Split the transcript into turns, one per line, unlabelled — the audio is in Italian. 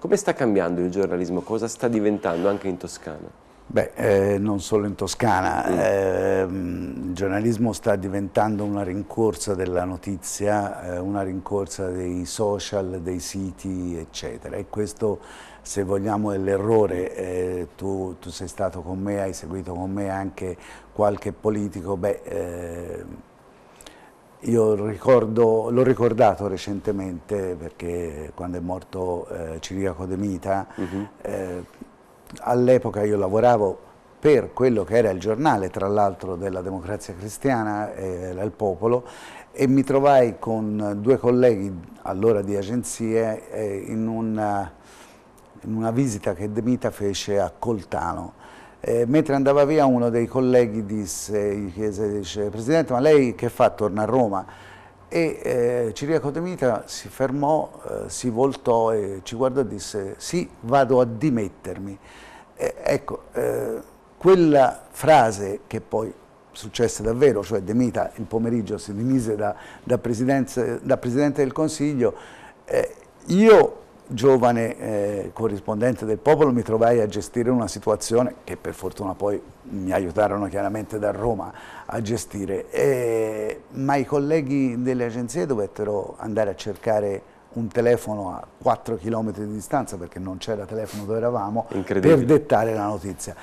Come sta cambiando il giornalismo? Cosa sta diventando anche in Toscana?
Beh, eh, non solo in Toscana, eh, il giornalismo sta diventando una rincorsa della notizia, eh, una rincorsa dei social, dei siti, eccetera. E questo, se vogliamo, è l'errore. Eh, tu, tu, sei stato con me, hai seguito con me anche qualche politico. Beh, ehm, io ricordo, l'ho ricordato recentemente perché quando è morto eh, Ciriaco De Mita, uh mhm. -huh. eh, all'epoca io lavoravo per quello che era il giornale, tra l'altro della democrazia cristiana, eh, era eh, il popolo, e mi trovai con due colleghi allora di agenzie eh, in, una, in, una, visita che De Mita fece a Coltano eh, mentre andava via uno dei colleghi disse, chiese, Presidente ma lei che fa, torna a Roma? E eh, Ciriaco De Mita si fermò, eh, si voltò e ci guardò e disse sì, vado a dimettermi. Ecco, eh, ecco, quella frase che poi successe davvero, cioè De Mita il pomeriggio si dimise da, da, da Presidente del Consiglio, eh, io giovane eh, corrispondente del popolo mi trovai a gestire una situazione che per fortuna poi mi aiutarono chiaramente da Roma a gestire, e, ma i colleghi delle agenzie dovettero andare a cercare un telefono a 4 km di distanza perché non c'era telefono dove eravamo per dettare la notizia.